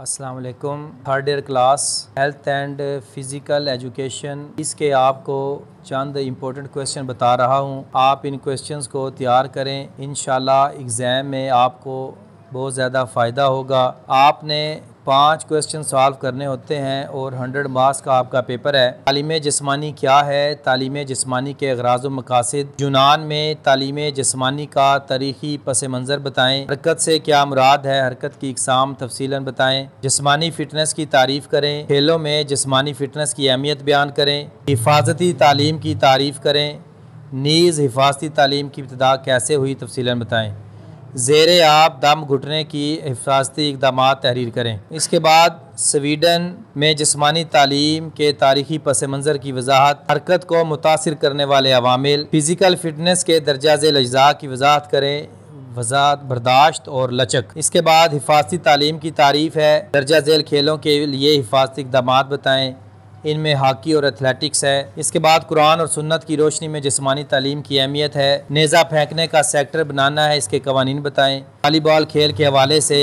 अस्सलाम वालेकुम third year class health and physical education इसके आपको चंद इम्पोर्टेंट क्वेश्चन बता रहा हूँ आप इन क्वेश्चंस को तैयार करें इन एग्ज़ाम में आपको बहुत ज़्यादा फ़ायदा होगा आपने पाँच क्वेश्चन सॉल्व करने होते हैं और हंड्रेड मार्क्स का आपका पेपर है तालीम जिसमानी क्या है तालीम जिसमानी के अगराज मकासद यूनान में तालीम जिसमानी का तारीखी पस मंज़र बताएँ हरकत से क्या मुराद है हरकत की इकसाम तफसीला बताएँ जिसमानी फ़िटनेस की तारीफ़ करें खेलों में जिसमानी फ़िटनेस की अहमियत बयान करें हिफाजती तालीम की तारीफ़ करें नीज़ हिफाजती तालीम की इब्तदा कैसे हुई तफसीला बताएँ जेर आप दम घुटने की हिफाजती इकदाम तहरीर करें इसके बाद स्वीडन में जिसमानी तालीम के तारीखी पस मंज़र की वजाहत हरकत को मुतासर करने वाले अवामिल फ़िज़िकल फ़िटनेस के दर्जाज अजा की वजाहत करें वजात बर्दाश्त और लचक इसके बाद हिफाजती तालीम की तारीफ़ है दर्जा झेल खेलों के लिए हिफाजती इकदाम बताएँ इनमें हॉकी और एथलेटिक्स है इसके बाद कुरान और सुन्नत की रोशनी में जिसमानी तालीम की अहमियत है नेज़ा फेंकने का सेक्टर बनाना है इसके कवानीन बताएं वालीबॉल खेल के हवाले से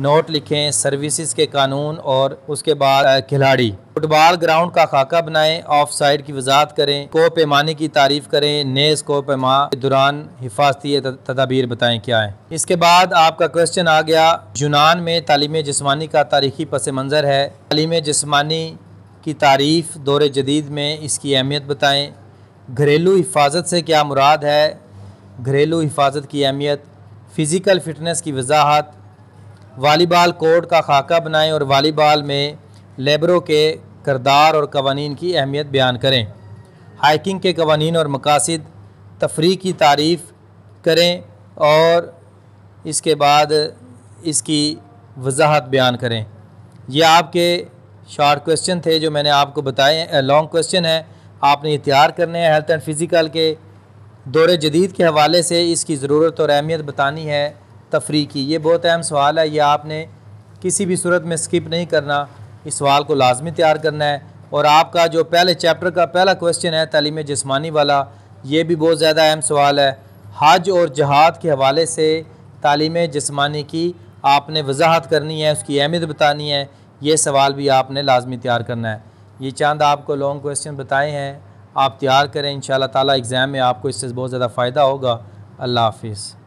नोट लिखें सर्विसेज के कानून और उसके बाद खिलाड़ी फुटबॉल ग्राउंड का खाका बनाएं ऑफ साइड की वजाहत करें को पैमाने की तारीफ करें नेज को पैमा के दौरान हिफाजती तदाबीर बताएं क्या है इसके बाद आपका क्वेश्चन आ गया यूनान में तालीम जिसमानी का तारीखी पस मंज़र है तालीम जिसमानी की तारीफ़ दौर जदीद में इसकी अहमियत बताएँ घरेलू हिफाजत से क्या मुराद है घरेलू हिफाजत की अहमियत फ़िज़िकल फ़िटनेस की वजाहत वालीबाल कोर्ट का खाका बनाएँ और वालीबाल में लेबरों के करदार और कवानीन की अहमियत बयान करें हाइकिंग के कवानीन और मकासद तफरी की तारीफ़ करें और इसके बाद इसकी वजाहत बयान करें यह आपके शॉर्ट क्वेश्चन थे जो मैंने आपको बताए लॉन्ग क्वेश्चन है आपने इतिहार करने हैं हेल्थ एंड फिज़िकल के दौरे जदीद के हवाले से इसकी ज़रूरत और अहमियत बतानी है तफरी की ये बहुत अहम सवाल है यह आपने किसी भी सूरत में स्किप नहीं करना इस सवाल को लाजमी तैयार करना है और आपका जो पहले चैप्टर का पहला क्वेश्चन है तलीम जिसमानी वाला ये भी बहुत ज़्यादा अहम सवाल है हज और जहाद के हवाले से तालीम जिसमानी की आपने वजाहत करनी है उसकी अहमियत बतानी है ये सवाल भी आपने लाजमी तैयार करना है ये चंद आपको लॉन्ग क्वेश्चन बताए हैं आप तैयार करें इन ताला एग्ज़ाम में आपको इससे बहुत ज़्यादा फ़ायदा होगा अल्लाह हाफिज़